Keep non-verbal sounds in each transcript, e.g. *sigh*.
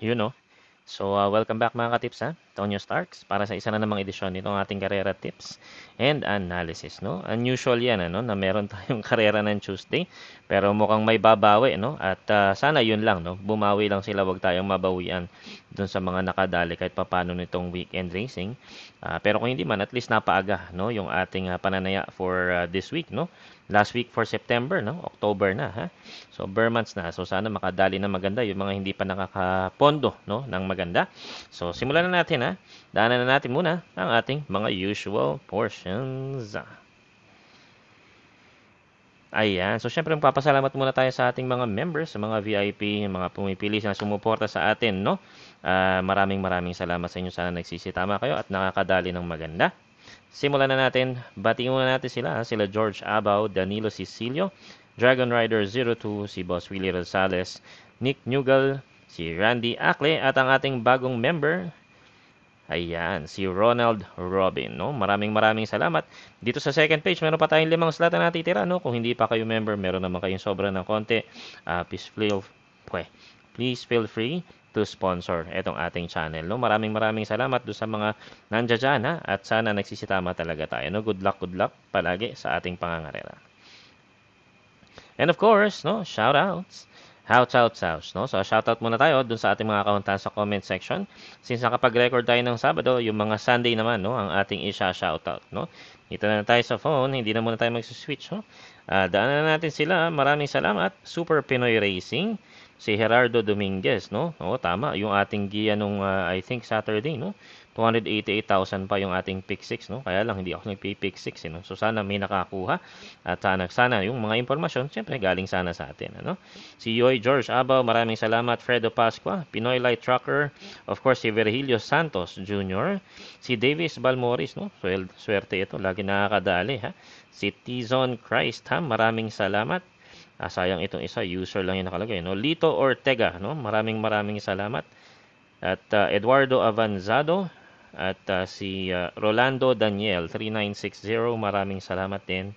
Yun, know. So, uh, welcome back mga ka-tips ha? Tonyo Starks para sa isa na namang edisyon nitong ating karera tips and analysis. No? Unusual yan ano, na meron *laughs* tayong karera ng Tuesday pero mukhang may babawi. No? At uh, sana yun lang, no? bumawi lang sila wag tayong mabawian dun sa mga nakadali kahit papano nitong weekend racing. Uh, pero kung hindi man, at least napaaga no? yung ating uh, pananaya for uh, this week. No? last week for September, no? October na, ha? So, bare months na. So, sana makadali na maganda yung mga hindi pa nakakapondo, no? Nang maganda. So, simulan na natin, ha? na, daanan na natin muna ang ating mga usual portions. Ayan. So, syempre, magpapasalamat muna tayo sa ating mga members, sa mga VIP, mga pumipili na sumuporta sa atin, no? Uh, maraming maraming salamat sa inyo. Sana nagsisitama kayo at nakakadali ng maganda. Simulan na natin. Batiin muna natin sila. Sila George Abao, Danilo Sicilio, Dragon Rider 02, si Boss Willie Rosales, Nick Nugal, si Randy Akle, at ang ating bagong member, Ayan, si Ronald Robin, no? Maraming maraming salamat. Dito sa second page, meron pa tayong limang slot na natitira, no? Kung hindi pa kayo member, meron naman kayong sobra ng konti. Uh, please, feel, please feel free to sponsor itong ating channel, no? Maraming maraming salamat do sa mga nandiyan ha? At sana nagsisitama talaga tayo, no? Good luck, good luck palagi sa ating pangangarera. And of course, no? Shoutouts House, house, house. No? So, shoutout muna tayo dun sa ating mga kauntahan sa comment section. Since nakapag-record tayo ng Sabado, yung mga Sunday naman, no? ang ating isa-shoutout. No? Ito na tayo sa phone, hindi na muna tayo mag-switch. No? Uh, daanan na natin sila. Maraming salamat. Super Pinoy Racing. Si Gerardo Dominguez, no? Oo, tama. Yung ating giya nung, uh, I think, Saturday, no? 288,000 pa yung ating pick 6, no? Kaya lang hindi ako nagpi-pick 6, eh, no? So sana may nakakuha at sana sana yung mga impormasyon syempre galing sana sa atin, ano? Si Yoy George Abao, maraming salamat Fredo Pascua, Pinoy Light Trucker, of course si Virgilio Santos Jr., si Davis Balmoris, no? Swel swerte ito, lagi nakakadali, ha? Si Tizon Christ, ha? Maraming salamat. Ah, sayang itong isa, user lang yung nakalagay, no? Lito Ortega, no? Maraming maraming salamat. At uh, Eduardo Avanzado, at uh, si uh, Rolando Daniel 3960 maraming salamat din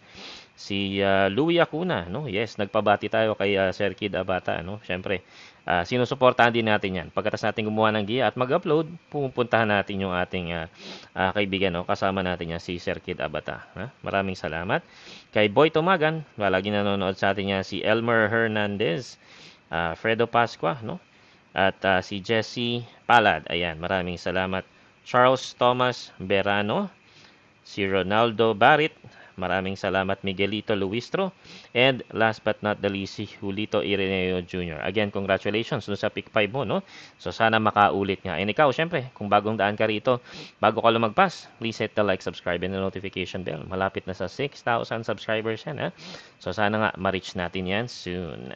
si uh, ah, Louis Acuna no yes nagpabati tayo kay uh, Sir Kid Abata no syempre uh, sinusuportahan din natin yan pagkatapos natin gumawa ng giya at mag-upload pupuntahan natin yung ating uh, uh, kaibigan no kasama natin yan si Sir Kid Abata ha? maraming salamat kay Boy Tumagan lagi nanonood sa atin yan si Elmer Hernandez uh, Fredo Pasqua no at uh, si Jesse Palad ayan maraming salamat Charles Thomas Berano, si Ronaldo Barrett, maraming salamat Miguelito Luistro, and last but not the least, si Julito Ireneo Jr. Again, congratulations sa pick 5 mo, no? So sana makaulit nga. And ikaw, syempre, kung bagong daan ka rito, bago ka lumagpas, please hit the like, subscribe, and the notification bell. Malapit na sa 6,000 subscribers yan, ha? So sana nga, ma-reach natin yan soon.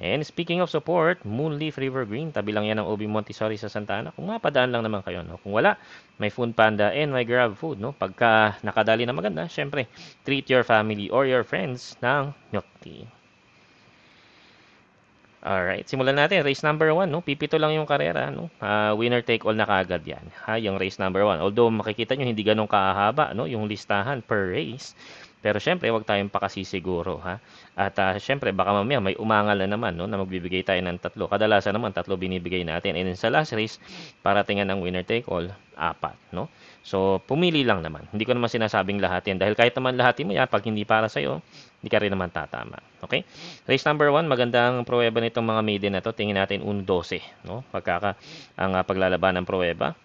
And speaking of support, Moonleaf River Green, tabi lang yan ng OB Montessori sa Santa Ana. Kung mapadaan lang naman kayo, no? Kung wala, may Food Panda and may Grab Food, no? Pagka nakadali na maganda, syempre, treat your family or your friends ng milk tea. Alright, simulan natin. Race number 1, no? Pipito lang yung karera, no? Uh, winner take all na kaagad yan. Ha, yung race number 1. Although makikita nyo, hindi ganun kahaba, no? Yung listahan per race. Pero syempre, huwag tayong pakasisiguro, ha? At uh, syempre, baka mamaya may umangal na naman, no? Na magbibigay tayo ng tatlo. Kadalasan naman, tatlo binibigay natin. And then sa last race, paratingan ng winner take all, apat, no? So, pumili lang naman. Hindi ko naman sinasabing lahat yan. Dahil kahit naman lahat mo yan, ah, pag hindi para sa'yo, hindi ka rin naman tatama. Okay? Race number 1, magandang pruweba nitong mga maiden na to. Tingin natin 1-12, no? Pagkaka ang uh, paglalaban ng pruweba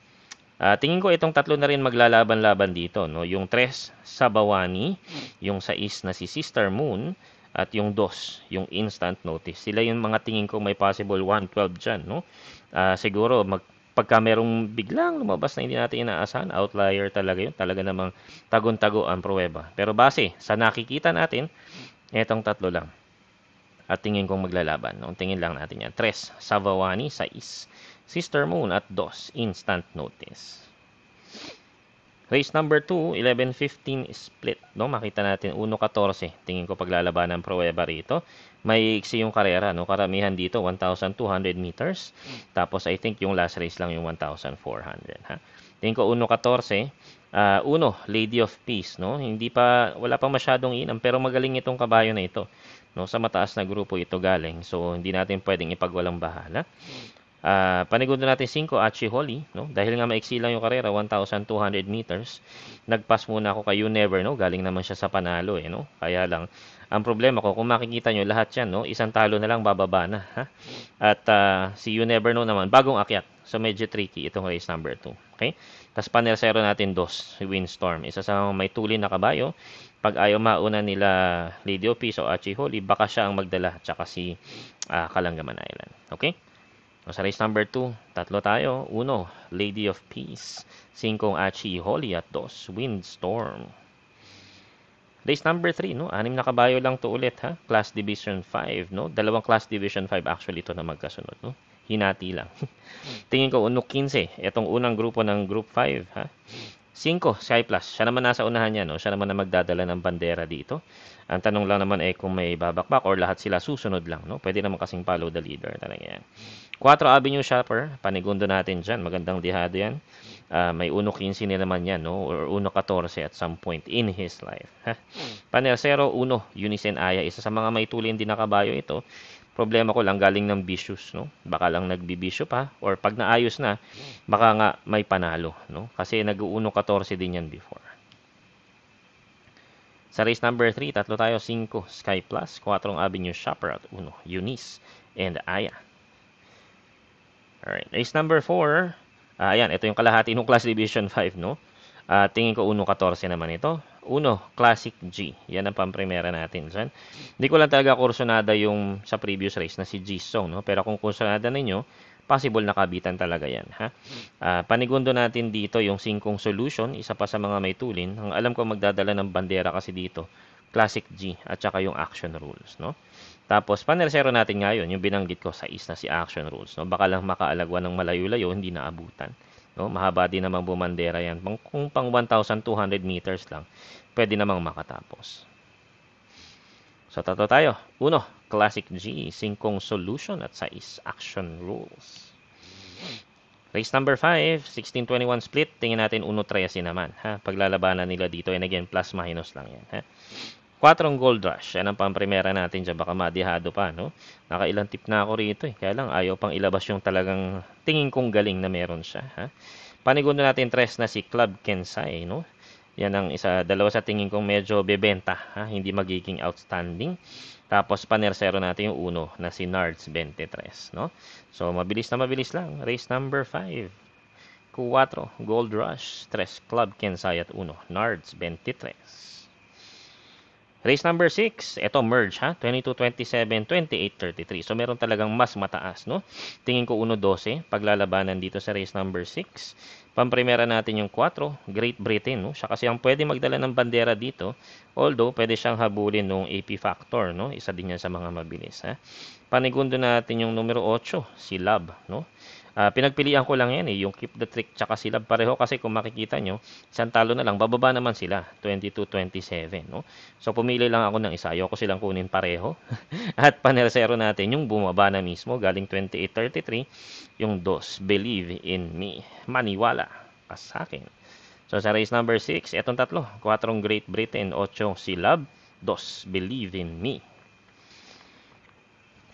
Uh, tingin ko itong tatlo na rin maglalaban-laban dito. No? Yung tres sa Bawani, yung sa is na si Sister Moon, at yung DOS, yung instant notice. Sila yung mga tingin ko may possible 112 dyan, no? Uh, siguro, mag, pagka merong biglang lumabas na hindi natin inaasahan, outlier talaga yun. Talaga namang tagong tago ang pruweba. Pero base sa nakikita natin, etong tatlo lang. At tingin kong maglalaban. No? Tingin lang natin yan. Tres, Savawani, sa is Sister Moon at DOS, instant notice. Race number 2, 11.15 15 split. No? Makita natin 1.14. Tingin ko paglalaban ng pruweba rito. May iksi yung karera. No? Karamihan dito, 1,200 meters. Tapos I think yung last race lang yung 1,400. Ha? Tingin ko 1 Uh, ah, uno, Lady of Peace. No? Hindi pa, wala pa masyadong inam. Pero magaling itong kabayo na ito. No? Sa mataas na grupo ito galing. So hindi natin pwedeng ipagwalang bahala. Uh, ah, panigudo natin 5, Achi Holly. No? Dahil nga maiksi lang yung karera, 1,200 meters. Nagpas muna ako kay You Never. No? Galing naman siya sa panalo. Eh, no? Kaya lang, ang problema ko, kung makikita nyo, lahat yan, no? isang talo na lang, bababa na. Ha? At uh, si You Never Know naman, bagong akyat. So, medyo tricky itong race number 2. Okay? Tapos, panel panersero natin 2, si Windstorm. Isa sa may tuli na kabayo. Pag ayaw mauna nila Lady Opis o Achi Holly, baka siya ang magdala, tsaka si uh, Kalangaman Island. Okay? O sa race number 2, tatlo tayo. Uno, Lady of Peace. 5, Achi Holy. At 2, Windstorm. Race number 3, no? Anim na kabayo lang to ulit, ha? Class Division 5, no? Dalawang Class Division 5 actually ito na magkasunod, no? Hinati lang. *laughs* Tingin ko, uno 15. Itong unang grupo ng Group 5, ha? 5, Sky Plus. Siya naman nasa unahan niya, no? Siya naman na magdadala ng bandera dito. Ang tanong lang naman ay kung may babakbak or lahat sila susunod lang, no? Pwede naman kasing follow the leader, talaga yan. 4 Avenue Shopper, panigundo natin dyan. Magandang dihado yan. Uh, may 1.15 na naman yan, no? Or 1.14 at some point in his life. Panel 0, 1, Unicen Aya. Isa sa mga may tulin din nakabayo ito problema ko lang galing ng vicious, no? Baka lang nagbibisyo pa or pag naayos na, baka nga may panalo, no? Kasi nag-uuno 14 din yan before. Sa race number 3, tatlo tayo, 5 Sky Plus, 4 Avenue Shopper at 1 Eunice and Aya. Alright, race number 4, uh, ah, ayan, ito yung kalahati ng class division 5, no? Uh, tingin ko 1.14 naman ito. 1, Classic G. Yan ang pamprimera natin dyan. Hindi ko lang talaga kursonada yung sa previous race na si G-Song. No? Pero kung kursunada ninyo, possible nakabitan talaga yan. Ha? Uh, panigundo natin dito yung singkong solution. Isa pa sa mga may tulin. Ang alam ko magdadala ng bandera kasi dito. Classic G at saka yung action rules. No? Tapos, panel zero natin ngayon, yung binanggit ko sa is na si action rules. No? Baka lang makaalagwa ng malayo-layo, hindi naabutan. No? Mahaba din namang bumandera yan. Pang, kung pang 1,200 meters lang, pwede namang makatapos. So, tatlo tayo. Uno, Classic G, singkong solution at sa is action rules. Race number 5, 1621 split. Tingin natin uno 3 naman. Ha? Paglalabanan nila dito. And again, plus minus lang yan. Ha? Quatrong Gold Rush. Yan ang pamprimera natin dyan. Baka madihado pa, no? Nakailang tip na ako rito, eh. Kaya lang, ayaw pang ilabas yung talagang tingin kong galing na meron siya, ha? Panigundo natin tres na si Club Kensai, no? Yan ang isa, dalawa sa tingin kong medyo bebenta, ha? Hindi magiging outstanding. Tapos panersero natin yung uno na si Nards 23, no? So, mabilis na mabilis lang. Race number 5. 4, Gold Rush, 3, Club Kensai at 1, Nards 23. Race number 6, ito merge ha, 22, 27, 28, So meron talagang mas mataas, no? Tingin ko 1-12, paglalabanan dito sa race number 6. Pamprimera natin yung 4, Great Britain, no? Siya kasi ang pwede magdala ng bandera dito, although pwede siyang habulin ng AP Factor, no? Isa din yan sa mga mabilis, ha? Panigundo natin yung numero 8, si Lab, no? Uh, pinagpilian ko lang yan eh, yung keep the trick tsaka sila pareho kasi kung makikita nyo, isang talo na lang, bababa naman sila, 22-27. No? So pumili lang ako ng isa, ayoko silang kunin pareho. *laughs* At panersero natin yung bumaba na mismo, galing 28-33, yung dos, believe in me, maniwala ka sa akin. So sa race number 6, etong tatlo, 4 Great Britain, 8 Silab, 2 Believe in me.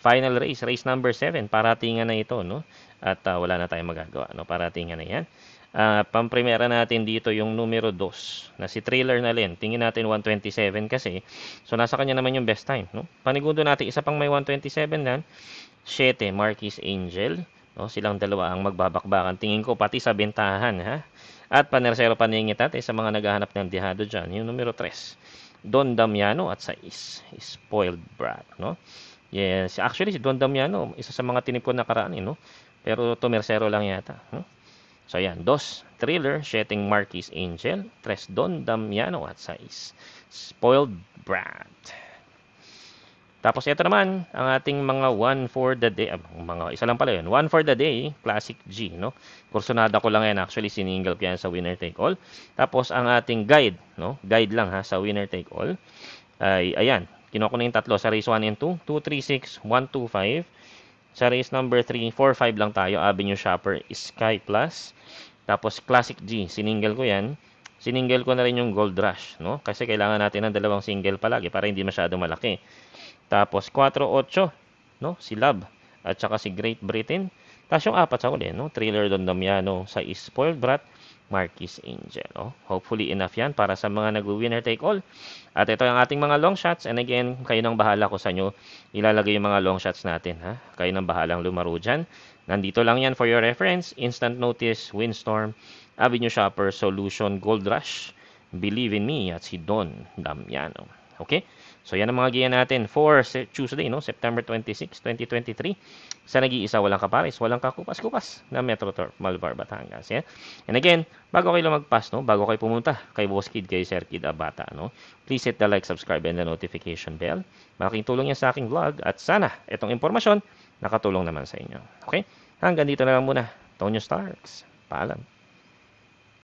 Final race, race number 7, paratingan na ito, no? at uh, wala na tayong magagawa. No? Parating na yan. Uh, ah, pamprimera natin dito yung numero 2 na si trailer na rin. Tingin natin 127 kasi. So nasa kanya naman yung best time. No? Panigundo natin isa pang may 127 na. 7, Marquis Angel. No? Silang dalawa ang magbabakbakan. Tingin ko pati sa bentahan. Ha? At panersero paningit natin eh, sa mga naghahanap ng dihado dyan. Yung numero 3. Don Damiano at sa is, spoiled brat. No? Yes, actually si Don Damiano, isa sa mga tinipon na karaan, eh, no? Pero Tomersero lang yata. So yan, dos, Thriller, Sheting Marquis Angel, tres, Don Damiano at size, Spoiled Brat. Tapos ito naman, ang ating mga one for the day, uh, mga isa lang pala yun, one for the day, Classic G, no? Kursunada ko lang yan, actually siningle ko yan sa winner take all. Tapos ang ating guide, no? Guide lang ha, sa winner take all. Ay, ayan, kinuha ko na yung tatlo sa race 1 and 2, 2, 3, 6, 1, 2, 5, sa race number 3, 4, 5 lang tayo. Avenue Shopper, Sky Plus. Tapos Classic G, siningle ko yan. Siningle ko na rin yung Gold Rush, no? Kasi kailangan natin ng dalawang single palagi para hindi masyado malaki. Tapos 4, 8, no? Si Love at saka si Great Britain. Tapos yung apat sa uli, no? Thriller Don Damiano sa Spoiled Brat. Marquis Angel. Oh, hopefully enough yan para sa mga nag-winner take all. At ito ang ating mga long shots. And again, kayo nang bahala ko sa inyo ilalagay yung mga long shots natin. Ha? Kayo nang bahalang lumaro dyan. Nandito lang yan for your reference. Instant Notice, Windstorm, Avenue Shopper, Solution, Gold Rush, Believe in Me, at si Don Damiano. Okay? So yan ang mga giyan natin for Tuesday, no? September 26, 2023. Sa nag-iisa, walang kapares, walang kakupas-kupas na Metro Torp, Malvar, Batangas. Yeah? And again, bago kayo magpas, no? bago kayo pumunta kay Boss Kid, kay Sir Kid Abata, no? please hit the like, subscribe, and the notification bell. Malaking tulong yan sa aking vlog at sana itong impormasyon nakatulong naman sa inyo. Okay? Hanggang dito na lang muna. Tonyo Starks. Paalam.